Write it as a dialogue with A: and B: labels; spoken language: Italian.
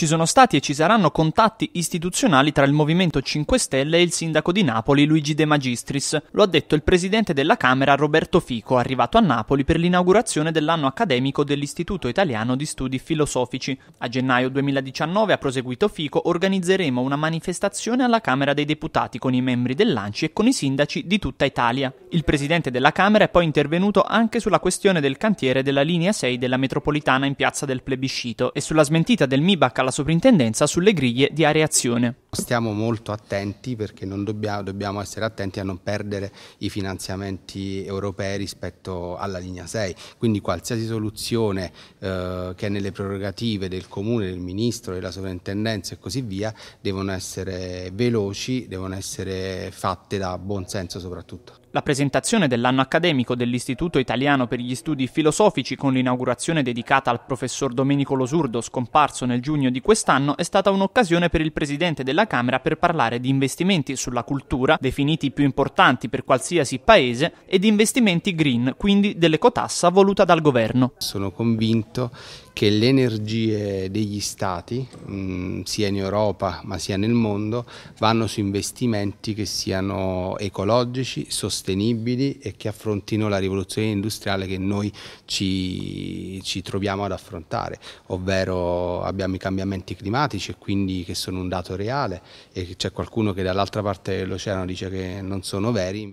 A: Ci sono stati e ci saranno contatti istituzionali tra il Movimento 5 Stelle e il sindaco di Napoli Luigi De Magistris. Lo ha detto il presidente della Camera Roberto Fico, arrivato a Napoli per l'inaugurazione dell'anno accademico dell'Istituto Italiano di Studi Filosofici. A gennaio 2019, ha proseguito Fico, organizzeremo una manifestazione alla Camera dei Deputati con i membri dell'ANCI e con i sindaci di tutta Italia. Il presidente della Camera è poi intervenuto anche sulla questione del cantiere della linea 6 della metropolitana in piazza del plebiscito e sulla smentita del MIBAC alla la soprintendenza sulle griglie di areazione. Stiamo
B: molto attenti perché dobbiamo, dobbiamo, essere attenti a non perdere i finanziamenti europei rispetto alla linea 6, quindi qualsiasi soluzione eh, che è nelle prerogative del comune, del ministro, della sovrintendenza e così via devono essere veloci, devono essere fatte da buon senso soprattutto.
A: La presentazione dell'anno accademico dell'Istituto Italiano per gli Studi Filosofici con l'inaugurazione dedicata al professor Domenico Losurdo scomparso nel giugno di quest'anno è stata un'occasione per il Presidente della Camera per parlare di investimenti sulla cultura, definiti più importanti per qualsiasi paese, e di investimenti green, quindi dell'ecotassa voluta dal governo.
B: Sono convinto che le energie degli stati, mm, sia in Europa ma sia nel mondo, vanno su investimenti che siano ecologici, sostenibili, sostenibili e che affrontino la rivoluzione industriale che noi ci, ci troviamo ad affrontare, ovvero abbiamo i cambiamenti climatici e quindi che sono un dato reale e c'è qualcuno che dall'altra parte dell'oceano dice che non sono veri.